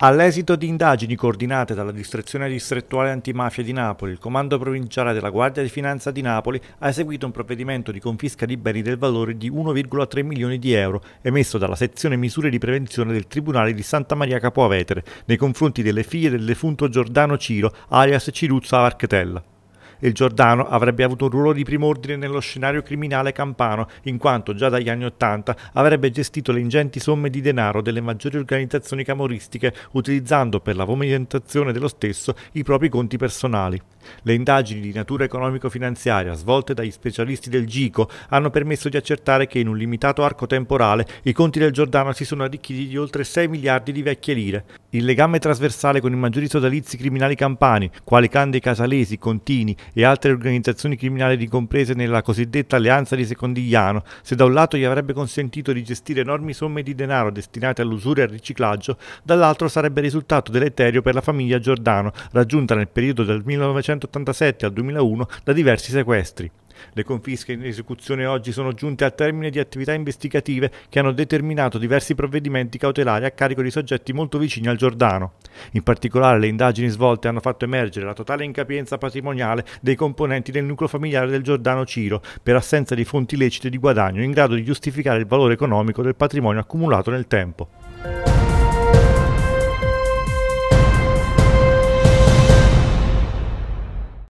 All'esito di indagini coordinate dalla Distrezione Distrettuale Antimafia di Napoli, il Comando Provinciale della Guardia di Finanza di Napoli ha eseguito un provvedimento di confisca di beni del valore di 1,3 milioni di euro emesso dalla sezione misure di prevenzione del Tribunale di Santa Maria Capo Avetere nei confronti delle figlie del defunto Giordano Ciro, alias Ciruzza Varchetella. Il Giordano avrebbe avuto un ruolo di primo ordine nello scenario criminale campano, in quanto già dagli anni Ottanta avrebbe gestito le ingenti somme di denaro delle maggiori organizzazioni camoristiche, utilizzando per la vomitazione dello stesso i propri conti personali. Le indagini di natura economico-finanziaria svolte dagli specialisti del GICO hanno permesso di accertare che in un limitato arco temporale i conti del Giordano si sono arricchiti di oltre 6 miliardi di vecchie lire. Il legame trasversale con i maggiori sodalizi criminali campani, quali Cande Casalesi, Contini e altre organizzazioni criminali ricomprese nella cosiddetta alleanza di Secondigliano, se da un lato gli avrebbe consentito di gestire enormi somme di denaro destinate all'usura e al riciclaggio, dall'altro sarebbe risultato deleterio per la famiglia Giordano, raggiunta nel periodo dal 1987 al 2001 da diversi sequestri. Le confische in esecuzione oggi sono giunte al termine di attività investigative che hanno determinato diversi provvedimenti cautelari a carico di soggetti molto vicini al Giordano. In particolare le indagini svolte hanno fatto emergere la totale incapienza patrimoniale dei componenti del nucleo familiare del Giordano Ciro per assenza di fonti lecite di guadagno in grado di giustificare il valore economico del patrimonio accumulato nel tempo.